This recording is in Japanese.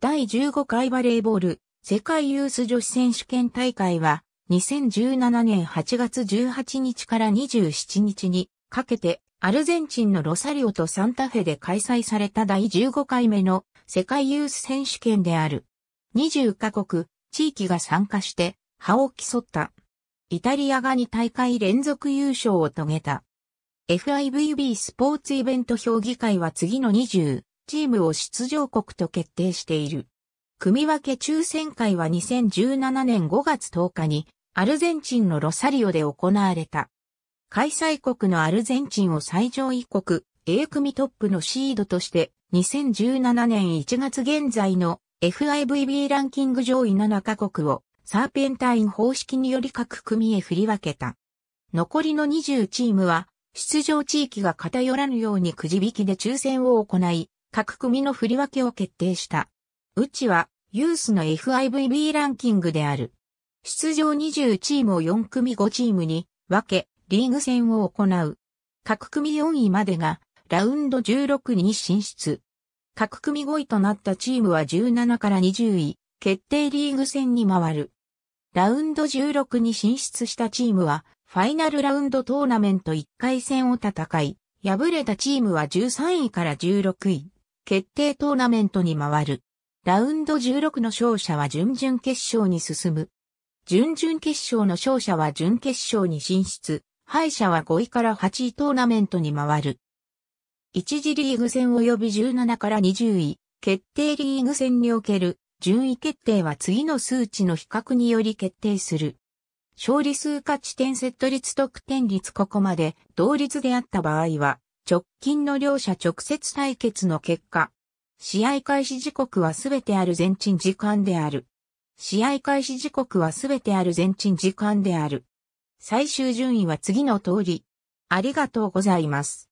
第15回バレーボール世界ユース女子選手権大会は2017年8月18日から27日にかけてアルゼンチンのロサリオとサンタフェで開催された第15回目の世界ユース選手権である。20カ国、地域が参加して歯を競った。イタリアが2大会連続優勝を遂げた。FIVB スポーツイベント評議会は次の20チームを出場国と決定している。組分け抽選会は2017年5月10日にアルゼンチンのロサリオで行われた。開催国のアルゼンチンを最上位国 A 組トップのシードとして2017年1月現在の FIVB ランキング上位7カ国をサーペンタイン方式により各組へ振り分けた。残りの20チームは出場地域が偏らぬようにくじ引きで抽選を行い、各組の振り分けを決定した。うちは、ユースの FIVB ランキングである。出場20チームを4組5チームに分け、リーグ戦を行う。各組4位までが、ラウンド16に進出。各組5位となったチームは17から20位、決定リーグ戦に回る。ラウンド16に進出したチームは、ファイナルラウンドトーナメント1回戦を戦い、敗れたチームは13位から16位。決定トーナメントに回る。ラウンド16の勝者は準々決勝に進む。準々決勝の勝者は準決勝に進出。敗者は5位から8位トーナメントに回る。1次リーグ戦及び17から20位、決定リーグ戦における順位決定は次の数値の比較により決定する。勝利数価値点セット率得点率ここまで同率であった場合は、直近の両者直接対決の結果、試合開始時刻はすべてアルゼンチン時間である。試合開始時刻はすべてアルゼンチン時間である。最終順位は次の通り。ありがとうございます。